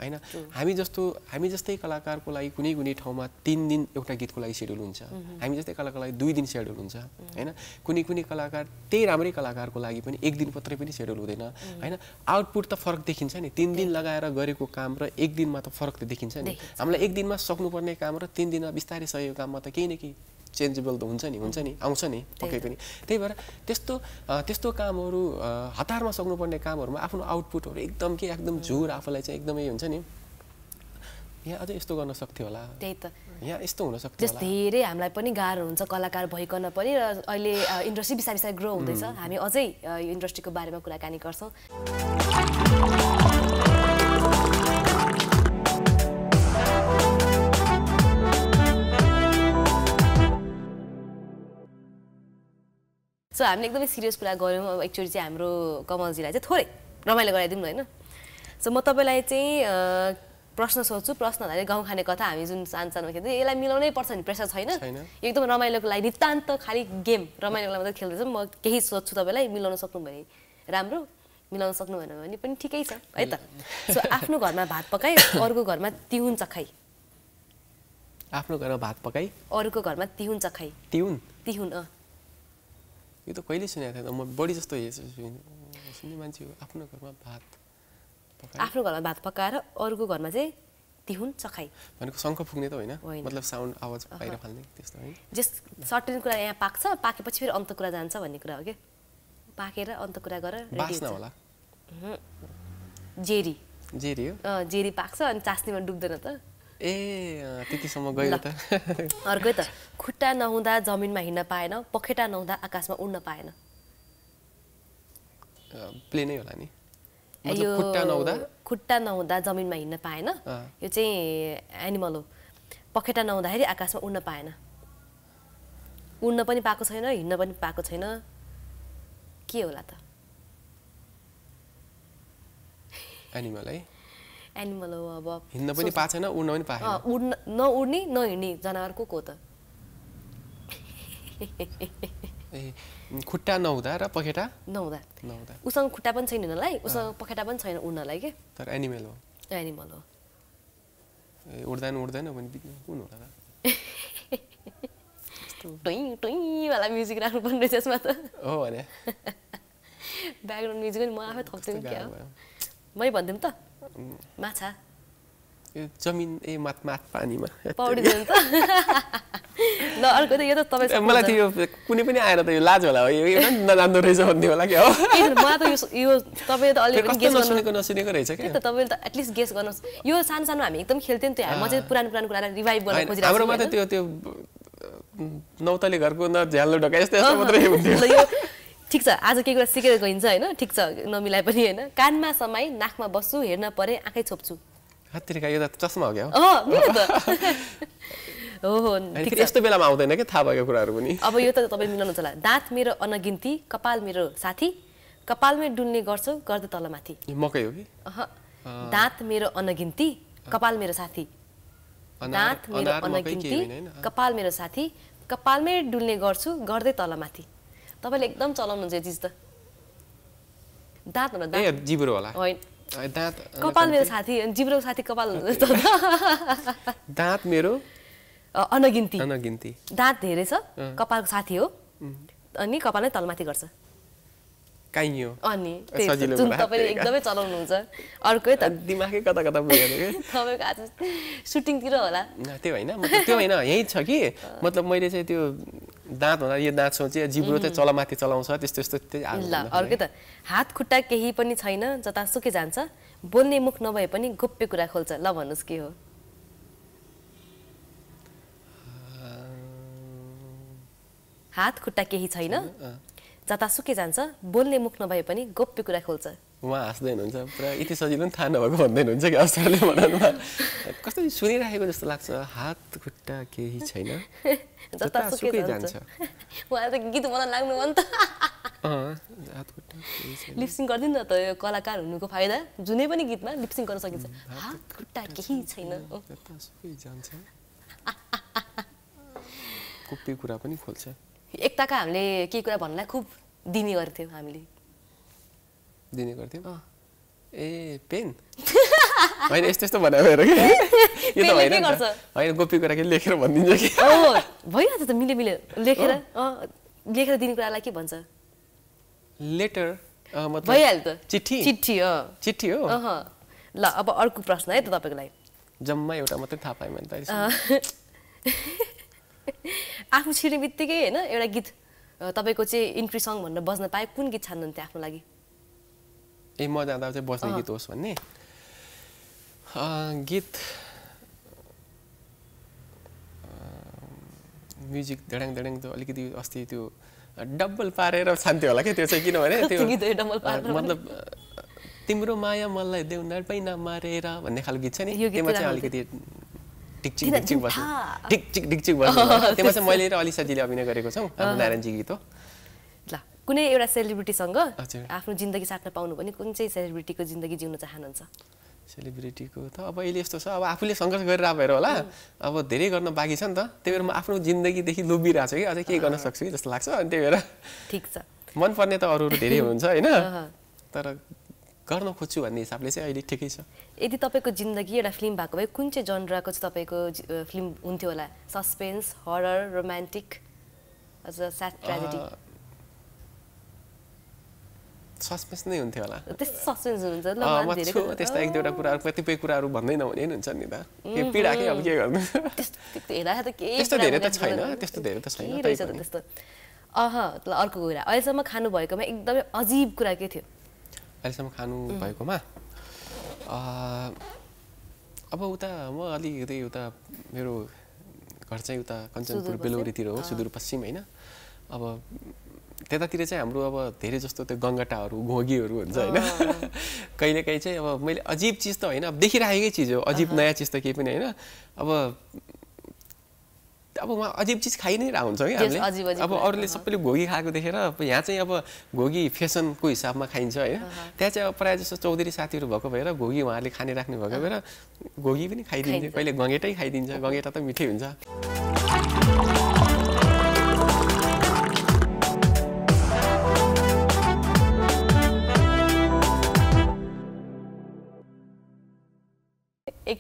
होइन हामी जस्तो हामी जस्तै कला कलाकारको लागि कुनै कुनै ठाउँमा तिन दिन एउटा गीतको लागि सेड्युल हुन्छ हामी जस्तै कलाकारको लागि दुई दिन सेड्युल हुन्छ होइन कुनै कुनै कलाकार त्यही राम्रै कलाकारको लागि पनि एक दिन मात्रै पनि सेड्युल हुँदैन होइन आउटपुट त फरक देखिन्छ नि तिन दिन लगाएर गरेको काम र एक दिनमा त फरक त देखिन्छ नि हामीलाई एक दिनमा सक्नुपर्ने काम र तिन दिनमा बिस्तारै सकेको काममा त केही न केही चेन्जेबल त हुन्छ नि हुन्छ नि आउँछ नि पक्कै पनि त्यही भएर त्यस्तो त्यस्तो कामहरू हतारमा सक्नुपर्ने कामहरूमा आफ्नो आउटपुटहरू एकदम के एकदम झुर आफूलाई चाहिँ एकदमै हुन्छ नि यहाँ अझै यस्तो गर्न सक्थ्यो होला त्यही त यहाँ यस्तो हुन सक्थ्यो जस धेरै हामीलाई पनि गाह्रो हुन्छ कलाकार भइकन पनि र अहिले इन्डस्ट्री बिस्तारै बिस्तारै ग्रो हुँदैछ हामी अझै यो इन्डस्ट्रीको बारेमा कुराकानी गर्छौँ सो हामीले एकदमै सिरियस कुरा गऱ्यौँ अब एक्चुली चाहिँ हाम्रो कमलजीलाई चाहिँ थोरै रमाइलो गराइदिउँ न होइन सो म तपाईँलाई चाहिँ प्रश्न सोध्छु प्रश्न हुँदाखेरि गाउँ खाने कथा हामी जुन सानो सानो खेल्थ्यौँ यसलाई मिलाउनै पर्छ नि प्रेसर छैन एकदम रमाइलोको लागि नितान्त खालि गेम रमाइलोको लागि मात्रै म केही सोध्छु तपाईँलाई मिलाउन सक्नु भने राम्रो मिलाउन सक्नु भएन भने पनि ठिकै छ है त सो आफ्नो घरमा भात पकाए अरूको घरमा तिहुन चखाइ आफ्नो घरमा भात पकाइ अरूको घरमा तिहुन चखाइ तिहुन तिहुन यो त कहिले सुनेको थिएन म बढी जस्तो सुन्ने मान्छे आफ्नो घरमा भात आफ्नो घरमा भात पकाएर अरूको घरमा चाहिँ तिहुन चखाइ भनेको शङ्ख फुक्ने त होइन मतलब साउन्ड आवाज बाहिर फाल्ने त्यस्तो है जस सर्टेन कुरा यहाँ पाक्छ पाकेपछि फेरि अन्त कुरा जान्छ भन्ने कुरा हो कि पाकेर अन्त कुरा गरेर होला जेरी जेरी हो जेरी पाक्छ अनि चास्नीमा डुब्दैन त ए त्यतिसम्म गयो त अर्कै त खुट्टा नहुँदा जमिनमा हिँड्न पाएन पखेटा नहुँदा आकाशमा उड्न पाएन प्लेनै होला नि यो खुट्टा नहुँदा जमिनमा हिँड्न पाएन यो चाहिँ एनिमल हो पखेटा नहुँदाखेरि आकाशमा उड्न पाएन उड्न पनि पाएको छैन हिँड्न पनि पाएको छैन के होला त एनिमल है एनिमल हो अब हिँड्न पनि पाएको छैन उड्न पनि पाएन उड्न नउड्ने नहिँड्ने जनावरको को त ए खुट्टा नहुँदा र पखेटा नहुँदा नहुँदा उसँग खुट्टा पनि छैन उनीहरूलाई उसँग पखेटा पनि छैन उनीहरूलाई के तर एनिमल हो एनिमल हो ए उड्दैन उड्दैन भने बित्नु कुन होला टुइँ टुइँवाला म्युजिक राख्नुपर्ने रहेछ यसमा त हो भने ब्याकग्राउन्ड म्युजिक पनि म आफै थप्छु क्या मैले भनिदिउँ त माछा जमिन ए मात मात पानीमा पौडिदिनु त ल अर्को त यो त तपाईँ मलाई त यो कुनै पनि आएर त यो लाज होला हो यो नजान्दो रहेछ भन्ने होला क्या हो मलाई त यो तपाईँ त अलिक गेस नसुनेको नसुनेको रहेछ क्या त तपाईँले त एटलिस्ट गेस गर्नुहोस् यो सानो सानो हामी एकदम खेल्थ्यौँ नि त्यो म चाहिँ पुरानो पुरानो कुरालाई रिभाइभ गर्न खोजिरहेको हाम्रोमा त त्यो त्यो नौतले घरको न झ्यालो ढोका यस्तो यस्तो मात्रै हुन्थ्यो ठिक छ आज केही कुरा सिकेर गइन्छ होइन ठिक छ नमिलाए पनि होइन कानमा समाई नाकमा बस्छु हेर्न परे आँखै छोप्छु हत्तेरीका यो त चस्मा हो क्या यस्तो बेलामा आउँदैन क्या थाहा भएको कुराहरू पनि अब यो त तपाईँ मिलाउनु होला दाँत मेरो अनगिन्ती कपाल मेरो साथी कपालमै डुल्ने गर्छौ गर्द तलमाथि मकै हो कि दाँत मेरो अनगिन्ती कपाल मेरो साथी दाँत मेरो अनगिन्ती कपाल मेरो साथी कपालमै डुल्ने गर्छु गर्दै तलमाथि तपाईँले एकदम चलाउनुहुन्छ यो चिज त दाँत भन्दा जिब्रो होला होइन दाँत कपाल मेरो साथी जिब्रो साथी कपाल हुनुहुन्छ दाँत मेरो अनगिन्ती अनगिन्ती दाँत धेरै छ कपालको साथी हो अनि कपाल तलमाथि गर्छ काइयो अनि जुन तपाईँले एकदमै चलाउनुहुन्छ अर्कै त दिमागै कता कता पुगेर तपाईँको आज सुटिङतिर होला त्यो होइन त्यो होइन यहीँ छ कि मतलब मैले चाहिँ त्यो दाँत हुँदा यो दाँत सोचे जिब्रो चाहिँ चलामाथि चलाउँछ त्यस्तो त्यस्तो त्यही आगो अर्कै त हात खुट्टा केही पनि छैन जतासुकै जान्छ बोल्ने मुख नभए पनि गोप्य कुरा खोल्छ ल भन्नुहोस् के हो हात खुट्टा केही छैन जतासुकै जान्छ बोल्ने मुख नभए पनि गोप्य कुरा खोल्छ उहाँ हाँस्दै हुनुहुन्छ पुरा यति सजिलो पनि थाहा नभएको भन्दै हुनुहुन्छ कि अस्ट्रेलिया मदनमा कस्तो सुनिराखेको जस्तो लाग्छ हात खुट्टा केही छैन जतासुकै जान्छ उहाँ त गीत मन लाग्नु मन त हात खुट्टा लिप्सिङ गरिदिनु न त यो कलाकार हुनुको फाइदा जुनै पनि गीतमा लिप्सिङ गर्न सकिन्छ हात खुट्टा केही छैन जतासुकै जान्छ कुप्पी कुरा पनि खोल्छ एकताका हामीले केही कुरा भन्नलाई खुब दिने गर्थ्यौँ हामीले दिने गर्थ्यो ए पेन होइन यस्तो यस्तो भनेर गएर कि यो त होइन होइन गोपी कुरा के लेखेर भनिदिन्छ कि भइहाल्छ त मिले मिले लेखेर लेखेर दिने कुरालाई के भन्छ लेटर मतलब चिठी चिठी चिठी हो ल अब अर्को प्रश्न है त तपाईँको लागि जम्मा एउटा मात्रै थाहा पाएँ मैले त आफू छिर्ने बित्तिकै होइन एउटा गीत तपाईँको चाहिँ इन्ट्री सङ भनेर बज्न पाएँ कुन गीत छान्नुहुन्थ्यो आफ्नो लागि ए म जाँदा चाहिँ बस्ने गीत होस् भन्ने गीत म्युजिक धड्याङ धड्याङ त्यो अलिकति अस्ति त्यो डबल पारेर छान्थ्यो होला क्या त्यो चाहिँ किनभने त्यो मतलब तिम्रो माया मलाई देउ नर्पैना मारेर भन्ने खालको गीत छ नि त्यसमा चाहिँ अलिकति टिकचिक ढिकचिक बस्नु टिकचिक ढिकचिक बस्नु त्यसमा चाहिँ मैले र अलि अलिसाजीले अभिनय गरेको छौँ नारायणजी गीत हो कुनै एउटा सेलिब्रिटीसँग आफ्नो जिन्दगी साट्न पाउनु भने कुन चाहिँ सेलिब्रिटीको जिन्दगी जिउन चाहनुहुन्छ सेलिब्रिटीको त अब अहिले यस्तो छ अब आफूले सङ्घर्ष गरेर अब हेर होला अब धेरै गर्न बाँकी छ नि त त्यही भएर म आफ्नो जिन्दगीदेखि लोभिरहेको छु कि अझै केही गर्न सक्छु कि जस्तो लाग्छ अनि त्यही भएर ठिक छ मनपर्ने त अरू अरू धेरै हुन्छ होइन तर गर्न खोज्छु भन्ने हिसाबले चाहिँ अहिले ठिकै छ यदि तपाईँको जिन्दगी एउटा फिल्म भएको भए कुन चाहिँ जनराको चाहिँ तपाईँको फिल्म हुन्थ्यो होला सस्पेन्स हरर रोमान्टिक अझ ट्रेजेडी सस्पेन्स नै हुन्थ्यो होला त्यस्तो सस्पेन्स हुन्छ एक दुईवटा कुराहरू कतिपय कुराहरू भन्दै नहुने नि हुन्छ नि त के के अब के गर्नु त्यस्तो धेरै त छैन त्यस्तो धेरै त छैन त्यस्तो अह ल अर्को कुरा अहिलेसम्म भएकोमा एकदमै अजीब कुरा के थियो अहिलेसम्म भएकोमा अब उता म अलिकति उता मेरो घर चाहिँ उता कञ्चनपुर बेलौरीतिर हो सुदूरपश्चिम होइन अब त्यतातिर चाहिँ हाम्रो अब धेरै जस्तो त्यो गङ्गटाहरू घोगीहरू हुन्छ होइन कहिलेकाहीँ चाहिँ अब मैले अजिब चिज त होइन अब देखिराखेकै चिज हो अजिब नयाँ चिज त केही पनि होइन अब अब उहाँ अजिब चिज खाइ नै रहेको हुन्छ कि हामीले अब अरूले सबैले घोगी खाएको देखेर अब यहाँ चाहिँ अब घोगी फेसनको हिसाबमा खाइन्छ होइन त्यहाँ चाहिँ अब प्रायः जस्तो चौधरी साथीहरू भएको भएर घोगी उहाँहरूले खाने राख्ने भएको भएर घोगी पनि खाइदिन्छ कहिले गङ्गेटै खाइदिन्छ गङ्गेटा त मिठै हुन्छ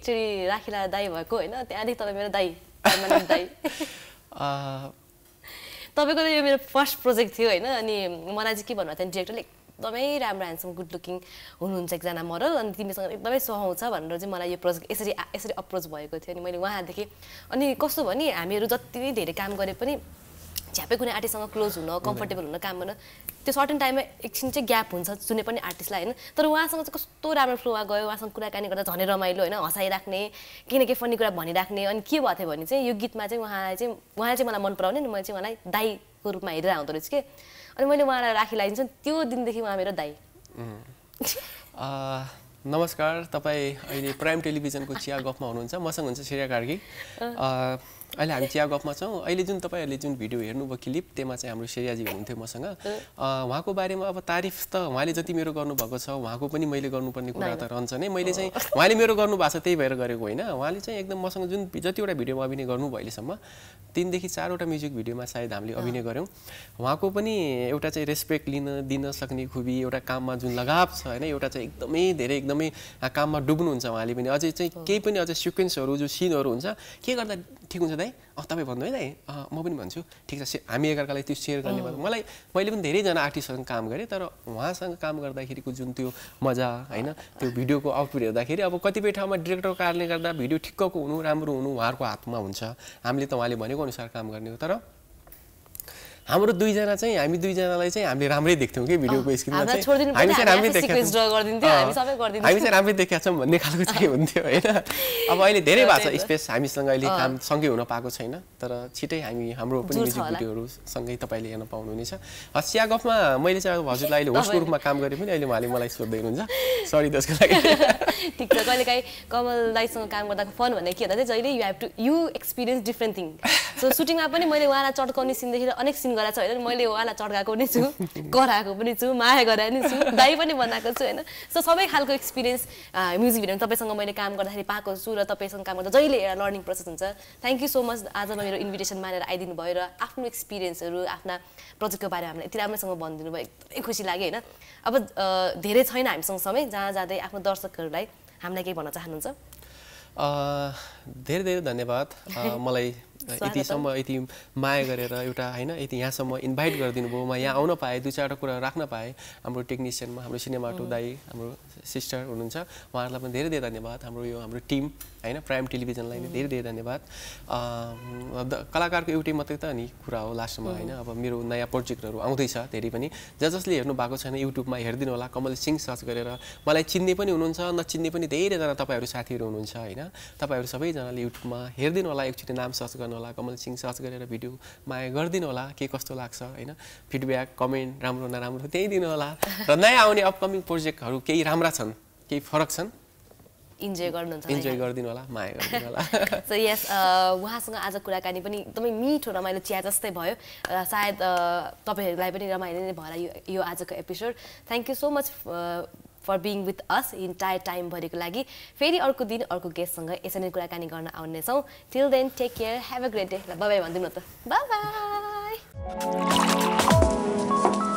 एकचोटि राखिला दाई भएको होइन त्यहाँदेखि तपाईँ मेरो दाई दाई तपाईँको त यो मेरो फर्स्ट प्रोजेक्ट थियो होइन अनि मलाई चाहिँ के भन्नुभएको थियो डिरेक्टरले एकदमै राम्रो ह्यान्डसम गुड लुकिङ हुनुहुन्छ एकजना मरल अनि तिमीसँग एकदमै सुहाउँछ भनेर चाहिँ मलाई यो प्रोजेक्ट यसरी यसरी अप्रोच भएको थियो अनि मैले उहाँदेखि अनि कस्तो भने हामीहरू जति धेरै काम गरे पनि झ्यापै कुनै आर्टिस्टसँग क्लोज हुन कम्फर्टेबल हुन काम गर्न त्यो सर्टन टाइममा एकछिन चाहिँ ग्याप हुन्छ जुनै पनि आर्टिस्टलाई होइन तर उहाँसँग चाहिँ कस्तो राम्रो फ्लोमा गयो उहाँसँग कुराकानी गर्दा झनै रमाइलो होइन हँसाइराख्ने केही न केही फन्ने कुरा भनिराख्ने अनि के भएको थियो भने चाहिँ यो गीतमा चाहिँ उहाँलाई चाहिँ उहाँले चाहिँ मलाई मन पराउने नि मैले चाहिँ उहाँलाई दाईको रूपमा हेरेर आउँदो रहेछ कि अनि मैले उहाँलाई राखी लगाइदिन्छु त्यो दिनदेखि उहाँ मेरो दाई नमस्कार तपाईँ अहिले प्राइम टेलिभिजनको चिया गफमा हुनुहुन्छ मसँग हुन्छ श्रेया कार्की अहिले हामी चिया गफमा छौँ अहिले जुन तपाईँहरूले जुन भिडियो हेर्नुभयो क्लिप त्यसमा चाहिँ हाम्रो सेरियाजी हुनुहुन्थ्यो मसँग उहाँको बारेमा अब तारिफ त उहाँले जति मेरो गर्नुभएको छ उहाँको पनि मैले गर्नुपर्ने कुरा त रहन्छ नै मैले चाहिँ उहाँले मेरो गर्नुभएको छ त्यही भएर गरेको होइन उहाँले चाहिँ एकदम मसँग जुन जतिवटा भिडियोमा अभिनय गर्नुभयो अहिलेसम्म तिनदेखि चारवटा म्युजिक भिडियोमा सायद हामीले अभिनय गऱ्यौँ उहाँको पनि एउटा चाहिँ रेस्पेक्ट लिन दिन सक्ने खुबी एउटा काममा जुन लगाव छ होइन एउटा चाहिँ एकदमै धेरै एकदमै काममा डुब्नुहुन्छ उहाँले पनि अझै चाहिँ केही पनि अझै सिक्वेन्सहरू जो सिनहरू हुन्छ के गर्दा ठिक हुन्छ दाइ अँ तपाईँ भन्नु है दाइ म पनि भन्छु ठिक छ हामी एकअर्कालाई त्यो सेयर गर्ने भयो मलाई मैले पनि धेरैजना आर्टिस्टसँग काम गरेँ तर उहाँसँग काम गर्दाखेरिको जुन त्यो मजा होइन त्यो भिडियोको आउटपुट हेर्दाखेरि अब कतिपय ठाउँमा डिरेक्टरको कारणले गर्दा भिडियो ठिक्कको हुनु राम्रो हुनु उहाँहरूको हातमा हुन्छ हामीले त उहाँले भनेको अनुसार काम गर्ने हो तर हाम्रो दुईजना चाहिँ हामी दुईजनालाई चाहिँ हामीले राम्रै देख्थ्यौँ कि भिडियोको स्क्रिनमा चाहिँ हामी चाहिँ राम्रै देखेका हामी चाहिँ राम्रै देखाएको छौँ भन्ने खालको चाहिँ हुन्थ्यो होइन अब अहिले धेरै भएको छ स्पेस हामीसँग अहिले काम सँगै हुन पाएको छैन तर छिटै हामी हाम्रो पनि म्युजिक भिडियोहरू सँगै तपाईँले हेर्न पाउनुहुनेछ गफमा मैले चाहिँ अब हजुरलाई अहिले होस्टको रूपमा काम गरेँ पनि अहिले उहाँले मलाई सोध्दै हुनुहुन्छ सरी त्यसको लागि ठिक छ कहिले काहीँ कमल दाईसँग काम गर्दाको फन भन्दा के भन्दा चाहिँ जहिले you have to you experience different thing so सुटिङमा पनि मैले उहाँलाई चड्काउने सिनदेखि अनेक सिन गराएको छ होइन मैले उहाँलाई चड्काएको नै छु कराएको पनि छु माया गराए नै छु दाई पनि बनाएको छु होइन सो सबै खालको एक्सपिरियन्स म्युजिक भिडियोमा तपाईँसँग मैले काम गर्दाखेरि पाएको छु र तपाईँसँग काम गर्दा जहिले एउटा लर्निङ प्रोसेस हुन्छ थ्याङ्क यू सो मच आजमा मेरो इन्भिटेसन मानेर आइदिनु भयो र आफ्नो एक्सपिरियन्सहरू आफ्ना प्रोजेक्टको बारेमा हामीलाई यति राम्रोसँग भनिदिनु भयो एकदमै खुसी लाग्यो होइन अब धेरै छैन हामीसँग समय जहाँ जाँदै आफ्नो दर्शकहरूलाई हामीलाई केही भन्न चाहनुहुन्छ धेरै धेरै धन्यवाद मलाई यतिसम्म यति माया गरेर एउटा होइन यति यहाँसम्म इन्भाइट गरिदिनु भयो म यहाँ आउन पाएँ दुई चारवटा कुरा राख्न पाएँ हाम्रो टेक्निसियनमा हाम्रो सिनेमाटो दाई हाम्रो सिस्टर हुनुहुन्छ उहाँहरूलाई पनि धेरै धेरै धन्यवाद हाम्रो यो हाम्रो टिम होइन प्राइम टेलिभिजनलाई नै धेरै धेरै धन्यवाद कलाकारको एउटै मात्रै त नि कुरा हो लास्टमा होइन अब मेरो नयाँ प्रोजेक्टहरू आउँदैछ धेरै पनि ज जसले हेर्नु भएको छैन युट्युबमा हेरिदिनु होला कमल सिंह सर्च गरेर मलाई चिन्ने पनि हुनुहुन्छ नचिन्ने पनि धेरैजना तपाईँहरू साथीहरू हुनुहुन्छ होइन तपाईँहरू सबैजनाले युट्युबमा हेरिदिनु होला एकचोटि नाम सर्च गर्नु होला कमल सिंह सर्च गरेर भिडियो माया गरिदिनु होला के कस्तो लाग्छ होइन फिडब्याक कमेन्ट राम्रो नराम्रो त्यही दिनु होला र नयाँ आउने अपकमिङ प्रोजेक्टहरू केही राम्रा छन् केही फरक छन् इन्जोय गर्नुहुन्छ इन्जोय गरिदिनु होला माया गरिदिनु होला सो यस उहाँसँग आज कुराकानी पनि एकदमै मिठो रमाइलो चिया जस्तै भयो सायद तपाईँहरूलाई पनि रमाइलो नै भयो यो आजको episode thank you so much for being with us in entire टाइमभरिको लागि फेरि अर्को दिन अर्को गेस्टसँग यसरी नै कुराकानी गर्न आउनेछौँ till then take care have a great day ल बाई भनिदिनु न त बाई